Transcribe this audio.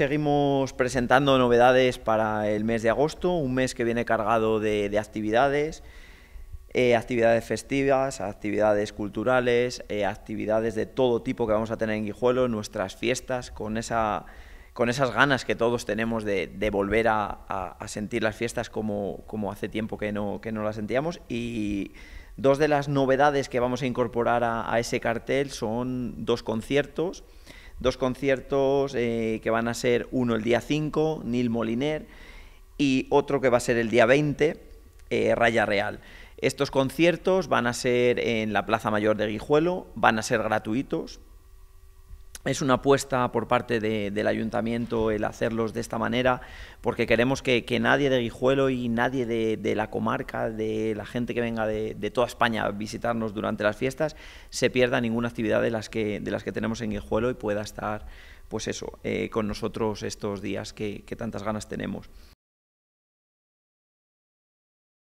seguimos presentando novedades para el mes de agosto, un mes que viene cargado de, actividades, eh, actividades festivas, actividades culturales, eh, actividades de todo tipo que vamos a tener en Guijuelo, nuestras fiestas, con, esa, con esas ganas que todos tenemos de, volver a, sentir las fiestas como, como hace tiempo que no, que no las sentíamos y dos de las novedades que vamos a incorporar a, a ese cartel son dos conciertos Dos conciertos eh, que van a ser uno el día 5, Nil Moliner, y otro que va a ser el día 20, eh, Raya Real. Estos conciertos van a ser en la Plaza Mayor de Guijuelo, van a ser gratuitos, es una apuesta por parte del ayuntamiento el hacerlos de esta manera, porque queremos que, nadie de Guijuelo y nadie de, la comarca, de la gente que venga de, toda España a visitarnos durante las fiestas, se pierda ninguna actividad de las que, de las que tenemos en Guijuelo y pueda estar, pues eso, eh, con nosotros estos días que tantas ganas tenemos.